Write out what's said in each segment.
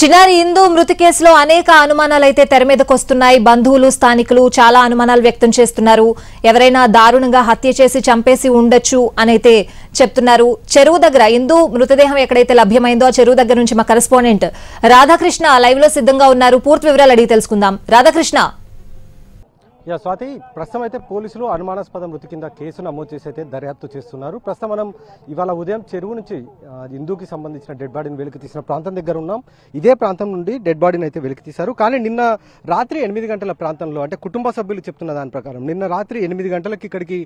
చిన్నారి ఇందు మృతి కేసులో అనేక అనుమానాలైతే వస్తున్నాయి బంధువులు స్థానికులు చాలా అనుమానాలు వ్యక్తం చేస్తున్నారు ఎవరైనా దారుణంగా హత్య చేసి చంపేసి ఉండొచ్చు అనైతే చెప్తున్నారు చెరువు దగ్గర ఇందు మృతదేహం ఎక్కడైతే లభ్యమైందో ఆ చెరువు దగ్గర నుంచి మా కరెస్పాండెంట్ రాధాకృష్ణ లైవ్ లో సిద్ధంగా ఉన్నారు పూర్తి వివరాలు అడిగి తెలుసుకుందాం రాధాకృష్ణ యా స్వాతి ప్రస్తుతం అయితే పోలీసులు అనుమానాస్పద మృతి కింద కేసు నమోదు చేసి అయితే దర్యాప్తు చేస్తున్నారు ప్రస్తుతం మనం ఇవాళ ఉదయం చెరువు నుంచి హిందూకి సంబంధించిన డెడ్ బాడీని వెలికి తీసిన ప్రాంతం దగ్గర ఉన్నాం ఇదే ప్రాంతం నుండి డెడ్ బాడీని అయితే వెలికి తీశారు కానీ నిన్న రాత్రి ఎనిమిది గంటల ప్రాంతంలో అంటే కుటుంబ సభ్యులు చెప్తున్న దాని ప్రకారం నిన్న రాత్రి ఎనిమిది గంటలకు ఇక్కడికి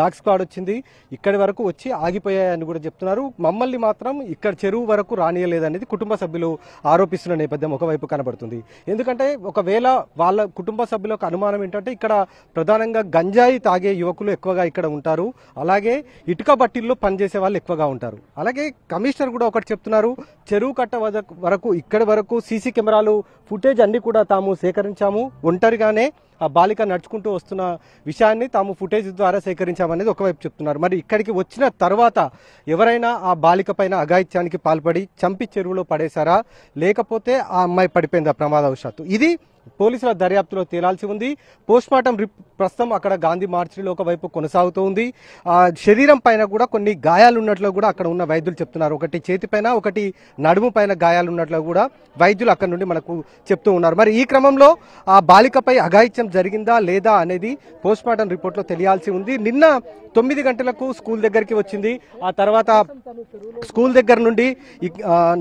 డాగ్ స్క్వాడ్ వచ్చింది ఇక్కడి వరకు వచ్చి ఆగిపోయాయని కూడా చెప్తున్నారు మమ్మల్ని మాత్రం ఇక్కడ చెరువు వరకు రానియలేదనేది కుటుంబ సభ్యులు ఆరోపిస్తున్న నేపథ్యం ఒకవైపు కనబడుతుంది ఎందుకంటే ఒకవేళ వాళ్ళ కుటుంబ సభ్యులకు అనుమానం ఏంటంటే ఇక్కడ ప్రధానంగా గంజాయి తాగే యువకులు ఎక్కువగా ఇక్కడ ఉంటారు అలాగే ఇటుక బట్టిల్లో పనిచేసే వాళ్ళు ఎక్కువగా ఉంటారు అలాగే కమిషనర్ కూడా ఒకటి చెప్తున్నారు చెరువు కట్ట వరకు ఇక్కడి వరకు సీసీ కెమెరాలు ఫుటేజ్ అన్ని కూడా తాము సేకరించాము ఒంటరిగానే ఆ బాలిక నడుచుకుంటూ వస్తున్న విషయాన్ని తాము ఫుటేజ్ ద్వారా సేకరించామనేది ఒకవైపు చెప్తున్నారు మరి ఇక్కడికి వచ్చిన తర్వాత ఎవరైనా ఆ బాలిక పైన అఘాయిత్యానికి పాల్పడి చంపి చెరువులో పడేశారా లేకపోతే ఆ అమ్మాయి పడిపోయిందా ప్రమాదవశాత్తు ఇది పోలీసుల దర్యాప్తులో తేలాల్సి ఉంది పోస్ట్మార్టం రిప్ ప్రస్తుతం అక్కడ గాంధీ మార్చిలో ఒకవైపు కొనసాగుతూ ఉంది శరీరం పైన కూడా కొన్ని గాయాలు ఉన్నట్లు కూడా అక్కడ ఉన్న వైద్యులు చెప్తున్నారు ఒకటి చేతిపైన ఒకటి నడుము పైన గాయాలు ఉన్నట్లు కూడా వైద్యులు అక్కడ నుండి మనకు చెప్తూ ఉన్నారు మరి ఈ క్రమంలో ఆ బాలికపై అఘాయిత్యం జరిగిందా లేదా అనేది పోస్ట్మార్టం రిపోర్ట్లో తెలియాల్సి ఉంది నిన్న తొమ్మిది గంటలకు స్కూల్ దగ్గరికి వచ్చింది ఆ తర్వాత స్కూల్ దగ్గర నుండి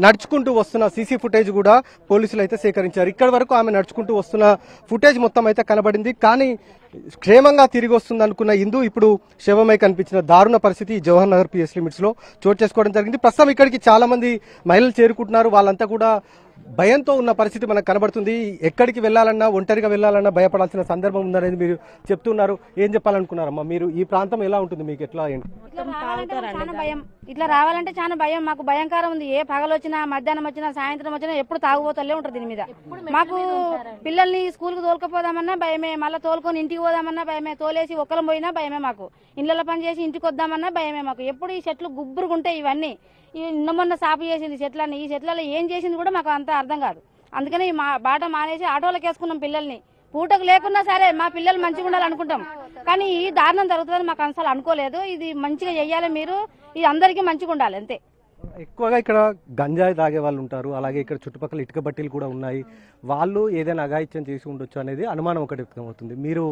నడుచుకుంటూ వస్తున్న సీసీ ఫుటేజ్ కూడా పోలీసులు అయితే సేకరించారు ఇక్కడి వరకు ఆమె నడుచుకుంటూ వస్తున్న ఫుటేజ్ మొత్తం అయితే కనబడింది కానీ క్షేమంగా తిరిగి వస్తుంది అనుకున్న ఇందు ఇప్పుడు శవమై కనిపించిన దారుణ పరిస్థితి జవహర్ నగర్ పిఎస్ లిమిట్స్లో చోటు చేసుకోవడం జరిగింది ప్రస్తుతం ఇక్కడికి చాలామంది మహిళలు చేరుకుంటున్నారు వాళ్ళంతా కూడా భయంతో ఉన్న పరిస్థితి మనకు కనబడుతుంది ఎక్కడికి వెళ్ళాలన్నా ఒంటరిగా వెళ్ళాలన్నా భయపడాల్సిన సందర్భం ఉందనేది మీరు చెప్తున్నారు ఏం చెప్పాలనుకున్నారమ్మా మీరు ఈ ప్రాంతం ఎలా ఉంటుంది మీకు ఎట్లా భయం ఇట్లా రావాలంటే చాలా భయం మాకు భయంకరం ఉంది ఏ పగలు వచ్చినా మధ్యాహ్నం వచ్చినా సాయంత్రం వచ్చినా ఎప్పుడు తాగుబోతలే ఉంటుంది దీని మీద మాకు పిల్లల్ని స్కూల్కి తోలుకపోదామన్నా భయమే మళ్ళీ తోలుకొని ఇంటికి పోదామన్నా భయమే తోలేసి ఒక్కలం పోయినా భయమే మాకు ఇళ్ళలో పని చేసి ఇంటికి వద్దామన్నా భయమే మాకు ఎప్పుడు ఈ చెట్లు గుబ్బురుకుంటాయి ఇవన్నీ ఈ నిన్న మొన్న సాపు చేసింది చెట్లన్నీ ఈ చెట్లలో ఏం చేసింది కూడా మాకు అంత సంగతి అర్థం కాదు అందుకని మా బాట మానేసి ఆటోలకు వేసుకున్నాం పిల్లల్ని పూటకు లేకున్నా సరే మా పిల్లలు మంచిగా ఉండాలనుకుంటాం కానీ ఈ దారుణం జరుగుతుందని మాకు అసలు అనుకోలేదు ఇది మంచిగా చెయ్యాలి మీరు ఇది అందరికీ మంచిగా ఉండాలి అంతే ఎక్కువగా ఇక్కడ గంజాయి తాగే వాళ్ళు ఉంటారు అలాగే ఇక్కడ చుట్టుపక్కల ఇటుక బట్టీలు కూడా ఉన్నాయి వాళ్ళు ఏదైనా అఘాయిత్యం చేసి ఉండొచ్చు అనేది అనుమానం ఒకటి వ్యక్తమవుతుంది మీరు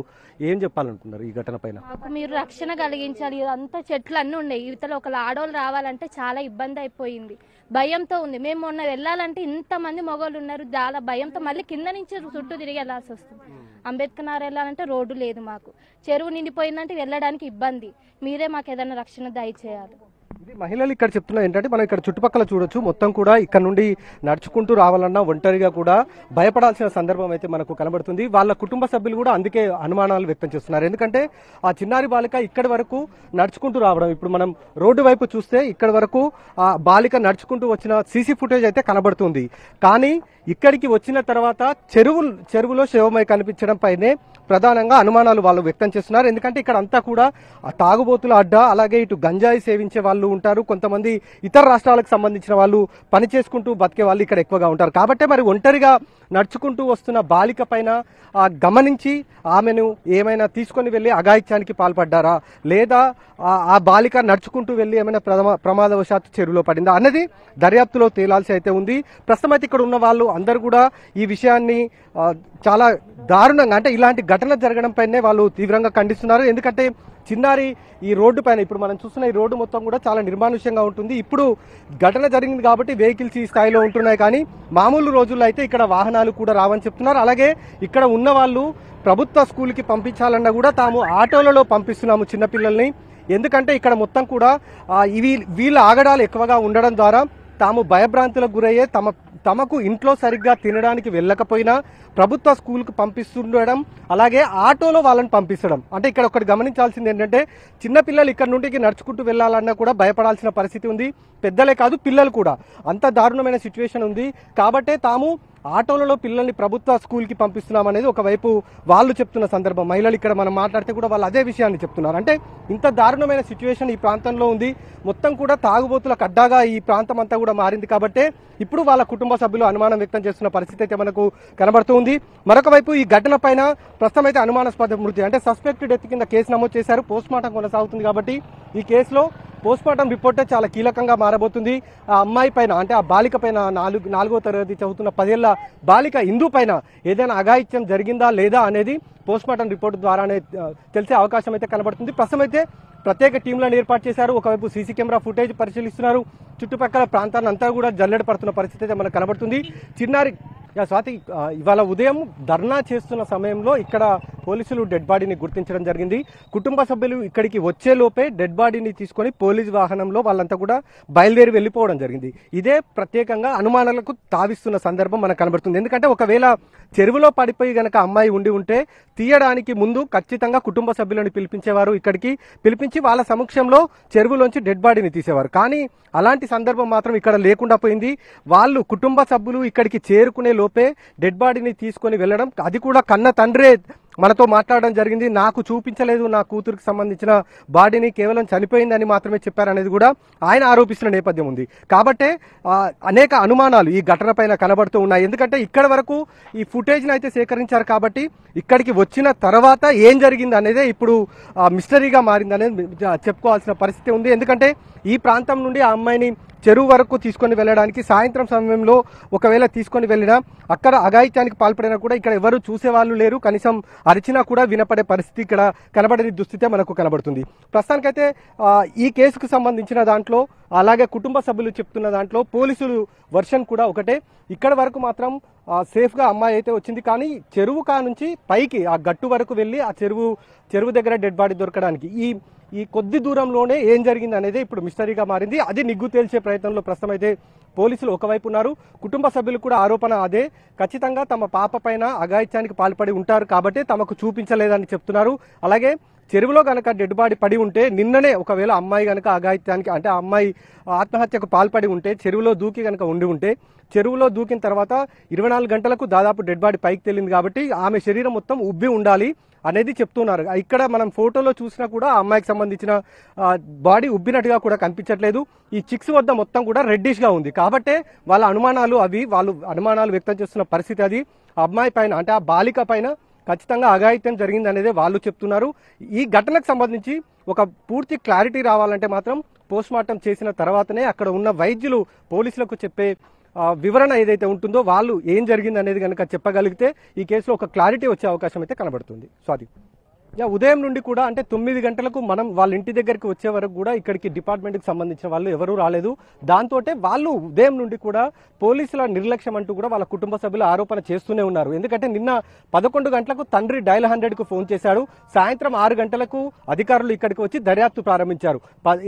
ఏం చెప్పాలనుకుంటున్నారు ఈ ఘటన పైన మీరు రక్షణ కలిగించాలి అంతా చెట్లు అన్నీ ఉన్నాయి ఇవితలు ఒక ఆడవాళ్ళు రావాలంటే చాలా ఇబ్బంది అయిపోయింది భయంతో ఉంది మేము మొన్న వెళ్ళాలంటే ఇంతమంది మగవాళ్ళు ఉన్నారు చాలా భయంతో మళ్ళీ కింద నుంచి చుట్టూ తిరిగి వెళ్లాల్సి వస్తుంది అంబేద్కర్ నగర్ వెళ్ళాలంటే రోడ్డు లేదు మాకు చెరువు నిండిపోయిందంటే వెళ్ళడానికి ఇబ్బంది మీరే మాకు ఏదైనా రక్షణ దయచేయాలి ఇది మహిళలు ఇక్కడ చెప్తున్నది ఏంటంటే మనం ఇక్కడ చుట్టుపక్కల చూడొచ్చు మొత్తం కూడా ఇక్కడ నుండి నడుచుకుంటూ రావాలన్నా ఒంటరిగా కూడా భయపడాల్సిన సందర్భం అయితే మనకు కనబడుతుంది వాళ్ళ కుటుంబ సభ్యులు కూడా అందుకే అనుమానాలు వ్యక్తం చేస్తున్నారు ఎందుకంటే ఆ చిన్నారి బాలిక ఇక్కడి వరకు నడుచుకుంటూ రావడం ఇప్పుడు మనం రోడ్డు వైపు చూస్తే ఇక్కడి వరకు ఆ బాలిక నడుచుకుంటూ వచ్చిన సీసీ ఫుటేజ్ అయితే కనబడుతుంది కానీ ఇక్కడికి వచ్చిన తర్వాత చెరువు చెరువులో శవమై కనిపించడం పైనే ప్రధానంగా అనుమానాలు వాళ్ళు వ్యక్తం చేస్తున్నారు ఎందుకంటే ఇక్కడ అంతా కూడా తాగుబోతుల అడ్డా అలాగే ఇటు గంజాయి సేవించే వాళ్ళు ఉంటారు కొంతమంది ఇతర రాష్ట్రాలకు సంబంధించిన వాళ్ళు పని చేసుకుంటూ బతికే వాళ్ళు ఇక్కడ ఎక్కువగా ఉంటారు కాబట్టే మరి ఒంటరిగా నడుచుకుంటూ వస్తున్న బాలిక పైన గమనించి ఆమెను ఏమైనా తీసుకొని వెళ్ళి అఘాయిత్యానికి పాల్పడ్డారా లేదా ఆ బాలిక నడుచుకుంటూ వెళ్ళి ఏమైనా ప్రమా ప్రమాదవశాత్తు చెరువులో పడిందా అన్నది దర్యాప్తులో తేలాల్సి అయితే ఉంది ప్రస్తుతం అయితే ఇక్కడ ఉన్న వాళ్ళు అందరూ కూడా ఈ విషయాన్ని చాలా దారుణంగా అంటే ఇలాంటి ఘటన ఘటన జరగడంపైనే వాళ్ళు తీవ్రంగా ఖండిస్తున్నారు ఎందుకంటే చిన్నారి ఈ రోడ్డు పైన ఇప్పుడు మనం చూస్తున్న ఈ రోడ్డు మొత్తం కూడా చాలా నిర్మానుష్యంగా ఉంటుంది ఇప్పుడు ఘటన జరిగింది కాబట్టి వెహికల్స్ ఈ స్థాయిలో ఉంటున్నాయి కానీ మామూలు రోజుల్లో అయితే ఇక్కడ వాహనాలు కూడా రావని చెప్తున్నారు అలాగే ఇక్కడ ఉన్న వాళ్ళు ప్రభుత్వ స్కూల్కి పంపించాలన్నా కూడా తాము ఆటోలలో పంపిస్తున్నాము చిన్నపిల్లల్ని ఎందుకంటే ఇక్కడ మొత్తం కూడా ఇవి వీళ్ళ ఆగడాలు ఎక్కువగా ఉండడం ద్వారా తాము భయభ్రాంతులకు గురయ్యే తమ తమకు ఇంట్లో సరిగ్గా తినడానికి వెళ్ళకపోయినా ప్రభుత్వ స్కూల్కి పంపిస్తుండడం అలాగే ఆటోలో వాళ్ళని పంపించడం అంటే ఇక్కడ ఒకటి గమనించాల్సింది ఏంటంటే చిన్నపిల్లలు ఇక్కడ నుండి నడుచుకుంటూ వెళ్ళాలన్నా కూడా భయపడాల్సిన పరిస్థితి ఉంది పెద్దలే కాదు పిల్లలు కూడా అంత దారుణమైన సిచ్యువేషన్ ఉంది కాబట్టే తాము ఆటోలలో పిల్లల్ని ప్రభుత్వ స్కూల్కి పంపిస్తున్నాం అనేది ఒకవైపు వాళ్ళు చెప్తున్న సందర్భం మహిళలు ఇక్కడ మనం మాట్లాడితే కూడా వాళ్ళు అదే విషయాన్ని చెప్తున్నారు అంటే ఇంత దారుణమైన సిచ్యువేషన్ ఈ ప్రాంతంలో ఉంది మొత్తం కూడా తాగుబోతుల కడ్డాగా ఈ ప్రాంతం అంతా కూడా మారింది కాబట్టే ఇప్పుడు వాళ్ళ కుటుంబ సభ్యులు అనుమానం వ్యక్తం చేస్తున్న పరిస్థితి అయితే మనకు కనబడుతుంది మరొక వైపు ఈ ఘటన పైన ప్రస్తుతం అయితే అనుమానాస్పద మృతి అంటే సస్పెక్ట్ డెత్ కింద కేసు నమోదు చేశారు పోస్ట్ మార్టం కొనసాగుతుంది కాబట్టి ఈ కేసులో పోస్ట్మార్టం రిపోర్టే చాలా కీలకంగా మారబోతుంది ఆ అమ్మాయి పైన అంటే ఆ బాలిక పైన నాలుగు నాలుగో తరగతి చదువుతున్న పదేళ్ల బాలిక హిందూ పైన ఏదైనా అఘాయిత్యం జరిగిందా లేదా అనేది పోస్ట్మార్టం రిపోర్టు ద్వారానే తెలిసే అవకాశం అయితే కనబడుతుంది ప్రస్తుతం అయితే ప్రత్యేక టీంలను ఏర్పాటు చేశారు ఒకవైపు సీసీ కెమెరా ఫుటేజ్ పరిశీలిస్తున్నారు చుట్టుపక్కల ప్రాంతాన్ని అంతా కూడా జల్లెడ పడుతున్న పరిస్థితి అయితే మనకు కనబడుతుంది చిన్నారి యా స్వాతి ఇవాళ ఉదయం ధర్నా చేస్తున్న సమయంలో ఇక్కడ పోలీసులు డెడ్ బాడీని గుర్తించడం జరిగింది కుటుంబ సభ్యులు ఇక్కడికి వచ్చే లోపే డెడ్ బాడీని తీసుకొని పోలీస్ వాహనంలో వాళ్ళంతా కూడా బయలుదేరి వెళ్ళిపోవడం జరిగింది ఇదే ప్రత్యేకంగా అనుమానాలకు తావిస్తున్న సందర్భం మనకు కనబడుతుంది ఎందుకంటే ఒకవేళ చెరువులో పడిపోయి గనక అమ్మాయి ఉండి ఉంటే తీయడానికి ముందు ఖచ్చితంగా కుటుంబ సభ్యులను పిలిపించేవారు ఇక్కడికి పిలిపించి వాళ్ళ సమక్షంలో చెరువులోంచి డెడ్ బాడీని తీసేవారు కానీ అలాంటి సందర్భం మాత్రం ఇక్కడ లేకుండా పోయింది వాళ్ళు కుటుంబ సభ్యులు ఇక్కడికి చేరుకునే లోపే డెడ్ బాడీని తీసుకొని వెళ్ళడం అది కూడా కన్న తండ్రే మనతో మాట్లాడడం జరిగింది నాకు చూపించలేదు నా కూతురికి సంబంధించిన బాడీని కేవలం చనిపోయిందని మాత్రమే చెప్పారనేది కూడా ఆయన ఆరోపిస్తున్న నేపథ్యం ఉంది కాబట్టే అనేక అనుమానాలు ఈ ఘటన పైన కనబడుతూ ఉన్నాయి ఎందుకంటే ఇక్కడ వరకు ఈ ఫుటేజ్ని అయితే సేకరించారు కాబట్టి ఇక్కడికి వచ్చిన తర్వాత ఏం జరిగింది అనేది ఇప్పుడు మిస్టరీగా మారిందనేది చెప్పుకోవాల్సిన పరిస్థితి ఉంది ఎందుకంటే ఈ ప్రాంతం నుండి ఆ అమ్మాయిని చెరువు వరకు తీసుకొని వెళ్ళడానికి సాయంత్రం సమయంలో ఒకవేళ తీసుకొని వెళ్ళినా అక్కడ అఘాయిత్యానికి పాల్పడినా కూడా ఇక్కడ ఎవరు చూసేవాళ్ళు లేరు కనీసం అరిచినా కూడా వినపడే పరిస్థితి ఇక్కడ కనబడని దుస్థితే మనకు కనబడుతుంది ప్రస్తుతానికైతే ఈ కేసుకు సంబంధించిన దాంట్లో అలాగే కుటుంబ సభ్యులు చెప్తున్న దాంట్లో పోలీసులు వర్షన్ కూడా ఒకటే ఇక్కడ వరకు మాత్రం సేఫ్గా అమ్మాయి అయితే వచ్చింది కానీ చెరువు కా నుంచి పైకి ఆ గట్టు వరకు వెళ్ళి ఆ చెరువు చెరువు దగ్గర డెడ్ బాడీ దొరకడానికి ఈ ఈ కొద్ది దూరంలోనే ఏం జరిగింది అనేది ఇప్పుడు మిస్టరీగా మారింది అది నిగ్గు తేల్చే ప్రయత్నంలో ప్రస్తుతం అయితే పోలీసులు ఒకవైపు ఉన్నారు కుటుంబ సభ్యులు కూడా ఆరోపణ అదే ఖచ్చితంగా తమ పాప పైన పాల్పడి ఉంటారు కాబట్టి తమకు చూపించలేదని చెప్తున్నారు అలాగే చెరువులో కనుక డెడ్ బాడీ పడి ఉంటే నిన్ననే ఒకవేళ అమ్మాయి కనుక అగాయిత్యానికి అంటే అమ్మాయి ఆత్మహత్యకు పాల్పడి ఉంటే చెరువులో దూకి కనుక ఉండి ఉంటే చెరువులో దూకిన తర్వాత ఇరవై నాలుగు గంటలకు దాదాపు డెడ్ బాడీ పైకి తేలింది కాబట్టి ఆమె శరీరం మొత్తం ఉబ్బి ఉండాలి అనేది చెప్తున్నారు ఇక్కడ మనం ఫోటోలో చూసినా కూడా ఆ అమ్మాయికి సంబంధించిన బాడీ ఉబ్బినట్టుగా కూడా కనిపించట్లేదు ఈ చిక్స్ వద్ద మొత్తం కూడా రెడ్డిష్గా ఉంది కాబట్టే వాళ్ళ అనుమానాలు అవి వాళ్ళు అనుమానాలు వ్యక్తం చేస్తున్న పరిస్థితి అది అమ్మాయి పైన అంటే ఆ బాలిక పైన ఖచ్చితంగా అఘాయిత్యం అనేది వాళ్ళు చెప్తున్నారు ఈ ఘటనకు సంబంధించి ఒక పూర్తి క్లారిటీ రావాలంటే మాత్రం పోస్ట్మార్టం చేసిన తర్వాతనే అక్కడ ఉన్న వైద్యులు పోలీసులకు చెప్పే వివరణ ఏదైతే ఉంటుందో వాళ్ళు ఏం జరిగింది అనేది కనుక చెప్పగలిగితే ఈ కేసులో ఒక క్లారిటీ వచ్చే అవకాశం అయితే కనబడుతుంది స్వాతి యా ఉదయం నుండి కూడా అంటే తొమ్మిది గంటలకు మనం వాళ్ళ ఇంటి దగ్గరికి వచ్చే వరకు కూడా ఇక్కడికి డిపార్ట్మెంట్కి సంబంధించిన వాళ్ళు ఎవరూ రాలేదు దాంతో వాళ్ళు ఉదయం నుండి కూడా పోలీసుల నిర్లక్ష్యం అంటూ కూడా వాళ్ళ కుటుంబ సభ్యులు ఆరోపణ చేస్తూనే ఉన్నారు ఎందుకంటే నిన్న పదకొండు గంటలకు తండ్రి డైల్ హండ్రెడ్కు ఫోన్ చేశాడు సాయంత్రం ఆరు గంటలకు అధికారులు ఇక్కడికి వచ్చి దర్యాప్తు ప్రారంభించారు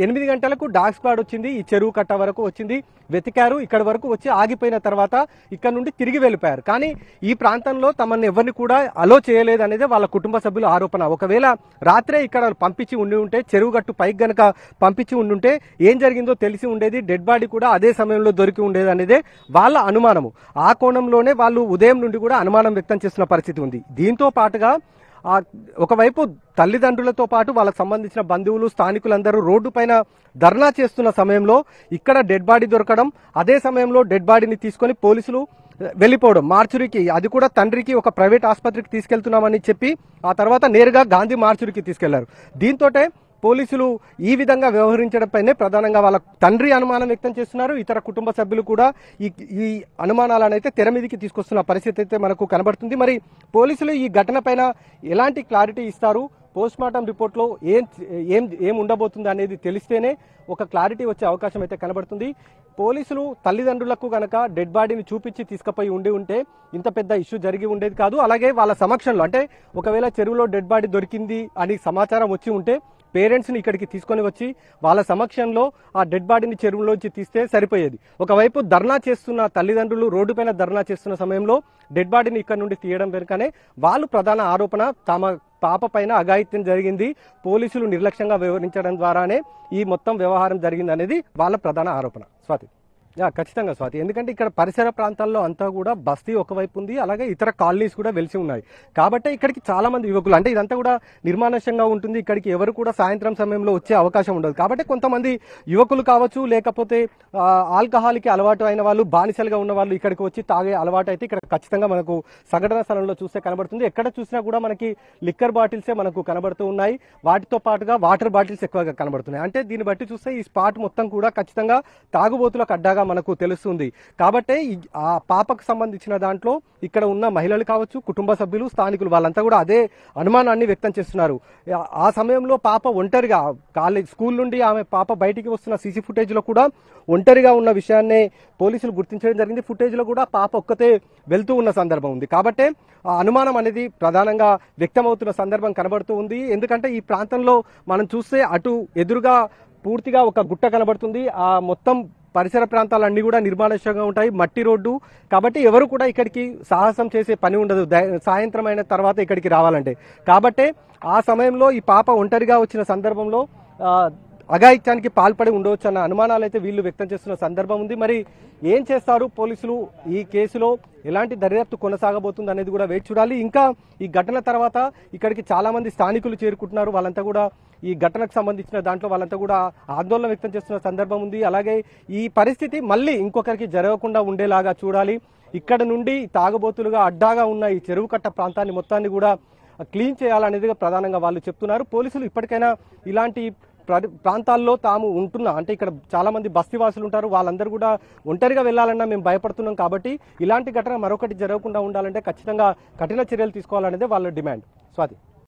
ఎనిమిది గంటలకు డాగ్ స్క్వాడ్ వచ్చింది ఈ చెరువు కట్ట వరకు వచ్చింది వెతికారు ఇక్కడ వరకు వచ్చి ఆగిపోయిన తర్వాత ఇక్కడ నుండి తిరిగి వెళ్ళిపోయారు కానీ ఈ ప్రాంతంలో తమను ఎవరిని కూడా అలో చేయలేదు అనేది వాళ్ళ కుటుంబ సభ్యులు ఆరోపణ ఒకవేళ రాత్రే ఇక్కడ పంపించి ఉండి ఉంటే చెరువు గట్టు పైకి గనక పంపించి ఉండుంటే ఏం జరిగిందో తెలిసి ఉండేది డెడ్ బాడీ కూడా అదే సమయంలో దొరికి ఉండేది అనేదే వాళ్ళ అనుమానము ఆ కోణంలోనే వాళ్ళు ఉదయం నుండి కూడా అనుమానం వ్యక్తం చేస్తున్న పరిస్థితి ఉంది దీంతో పాటుగా ఒకవైపు తల్లిదండ్రులతో పాటు వాళ్ళకు సంబంధించిన బంధువులు స్థానికులందరూ రోడ్డు పైన ధర్నా చేస్తున్న సమయంలో ఇక్కడ డెడ్ బాడీ దొరకడం అదే సమయంలో డెడ్ బాడీని తీసుకొని పోలీసులు వెళ్ళిపోవడం మార్చురికి అది కూడా తండ్రికి ఒక ప్రైవేట్ ఆసుపత్రికి తీసుకెళ్తున్నామని చెప్పి ఆ తర్వాత నేరుగా గాంధీ మార్చురికి తీసుకెళ్లారు దీంతో పోలీసులు ఈ విధంగా వ్యవహరించడంపైనే ప్రధానంగా వాళ్ళ తండ్రి అనుమానం వ్యక్తం చేస్తున్నారు ఇతర కుటుంబ సభ్యులు కూడా ఈ ఈ అనుమానాలనైతే తెర మీదకి తీసుకొస్తున్న పరిస్థితి అయితే మనకు కనబడుతుంది మరి పోలీసులు ఈ ఘటనపైన ఎలాంటి క్లారిటీ ఇస్తారు పోస్ట్మార్టం రిపోర్ట్లో ఏం ఏం ఏం ఉండబోతుంది అనేది తెలిస్తేనే ఒక క్లారిటీ వచ్చే అవకాశం అయితే కనబడుతుంది పోలీసులు తల్లిదండ్రులకు గనక డెడ్ బాడీని చూపించి తీసుకుపోయి ఉండి ఉంటే ఇంత పెద్ద ఇష్యూ జరిగి ఉండేది కాదు అలాగే వాళ్ళ సమక్షంలో అంటే ఒకవేళ చెరువులో డెడ్ బాడీ దొరికింది అని సమాచారం వచ్చి ఉంటే పేరెంట్స్ని ఇక్కడికి తీసుకొని వచ్చి వాళ్ళ సమక్షంలో ఆ డెడ్ బాడీని చెరువులోంచి తీస్తే సరిపోయేది ఒకవైపు ధర్నా చేస్తున్న తల్లిదండ్రులు రోడ్డుపైన ధర్నా చేస్తున్న సమయంలో డెడ్ బాడీని ఇక్కడ నుండి తీయడం వెనుకనే వాళ్ళు ప్రధాన ఆరోపణ తమ పాప పైన అఘాయిత్యం జరిగింది పోలీసులు నిర్లక్ష్యంగా వివరించడం ద్వారానే ఈ మొత్తం వ్యవహారం జరిగిందనేది వాళ్ళ ప్రధాన ఆరోపణ స్వాతి ఖచ్చితంగా స్వాతి ఎందుకంటే ఇక్కడ పరిసర ప్రాంతాల్లో అంతా కూడా బస్తీ ఒకవైపు ఉంది అలాగే ఇతర కాలనీస్ కూడా వెలిసి ఉన్నాయి కాబట్టి ఇక్కడికి చాలా మంది యువకులు అంటే ఇదంతా కూడా నిర్మానుష్యంగా ఉంటుంది ఇక్కడికి ఎవరు కూడా సాయంత్రం సమయంలో వచ్చే అవకాశం ఉండదు కాబట్టి కొంతమంది యువకులు కావచ్చు లేకపోతే ఆల్కహాల్కి అలవాటు అయిన వాళ్ళు బానిసలుగా ఉన్న వాళ్ళు ఇక్కడికి వచ్చి తాగే అలవాటు అయితే ఇక్కడ ఖచ్చితంగా మనకు సంఘటన స్థలంలో చూస్తే కనబడుతుంది ఎక్కడ చూసినా కూడా మనకి లిక్కర్ బాటిల్సే మనకు కనబడుతూ ఉన్నాయి వాటితో పాటుగా వాటర్ బాటిల్స్ ఎక్కువగా కనబడుతున్నాయి అంటే దీన్ని బట్టి చూస్తే ఈ స్పాట్ మొత్తం కూడా ఖచ్చితంగా తాగుబోతులకు అడ్డాగా స్పష్టంగా మనకు తెలుస్తుంది కాబట్టే ఆ పాపకు సంబంధించిన దాంట్లో ఇక్కడ ఉన్న మహిళలు కావచ్చు కుటుంబ సభ్యులు స్థానికులు వాళ్ళంతా కూడా అదే అనుమానాన్ని వ్యక్తం చేస్తున్నారు ఆ సమయంలో పాప ఒంటరిగా కాలేజ్ స్కూల్ నుండి ఆమె పాప బయటికి వస్తున్న సీసీ ఫుటేజ్లో కూడా ఒంటరిగా ఉన్న విషయాన్ని పోలీసులు గుర్తించడం జరిగింది ఫుటేజ్లో కూడా పాప ఒక్కతే వెళ్తూ ఉన్న సందర్భం ఉంది కాబట్టే ఆ అనుమానం అనేది ప్రధానంగా వ్యక్తమవుతున్న సందర్భం కనబడుతూ ఉంది ఎందుకంటే ఈ ప్రాంతంలో మనం చూస్తే అటు ఎదురుగా పూర్తిగా ఒక గుట్ట కనబడుతుంది ఆ మొత్తం పరిసర ప్రాంతాలన్నీ కూడా నిర్మానుష్యంగా ఉంటాయి మట్టి రోడ్డు కాబట్టి ఎవరు కూడా ఇక్కడికి సాహసం చేసే పని ఉండదు సాయంత్రం అయిన తర్వాత ఇక్కడికి రావాలంటే కాబట్టే ఆ సమయంలో ఈ పాప ఒంటరిగా వచ్చిన సందర్భంలో అఘాయిత్యానికి పాల్పడి ఉండవచ్చు అన్న అనుమానాలు అయితే వీళ్ళు వ్యక్తం చేస్తున్న సందర్భం ఉంది మరి ఏం చేస్తారు పోలీసులు ఈ కేసులో ఎలాంటి దర్యాప్తు కొనసాగబోతుంది అనేది కూడా వేచి చూడాలి ఇంకా ఈ ఘటన తర్వాత ఇక్కడికి చాలామంది స్థానికులు చేరుకుంటున్నారు వాళ్ళంతా కూడా ఈ ఘటనకు సంబంధించిన దాంట్లో వాళ్ళంతా కూడా ఆందోళన వ్యక్తం చేస్తున్న సందర్భం ఉంది అలాగే ఈ పరిస్థితి మళ్ళీ ఇంకొకరికి జరగకుండా ఉండేలాగా చూడాలి ఇక్కడ నుండి తాగబోతులుగా అడ్డాగా ఉన్న ఈ చెరువు కట్ట ప్రాంతాన్ని మొత్తాన్ని కూడా క్లీన్ చేయాలనేది ప్రధానంగా వాళ్ళు చెప్తున్నారు పోలీసులు ఇప్పటికైనా ఇలాంటి ప్రాంతాల్లో తాము ఉంటున్నా అంటే ఇక్కడ చాలామంది బస్తీవాసులు ఉంటారు వాళ్ళందరూ కూడా ఒంటరిగా వెళ్ళాలన్నా మేము భయపడుతున్నాం కాబట్టి ఇలాంటి ఘటన మరొకటి జరగకుండా ఉండాలంటే ఖచ్చితంగా కఠిన చర్యలు తీసుకోవాలనేదే వాళ్ళ డిమాండ్ స్వాతి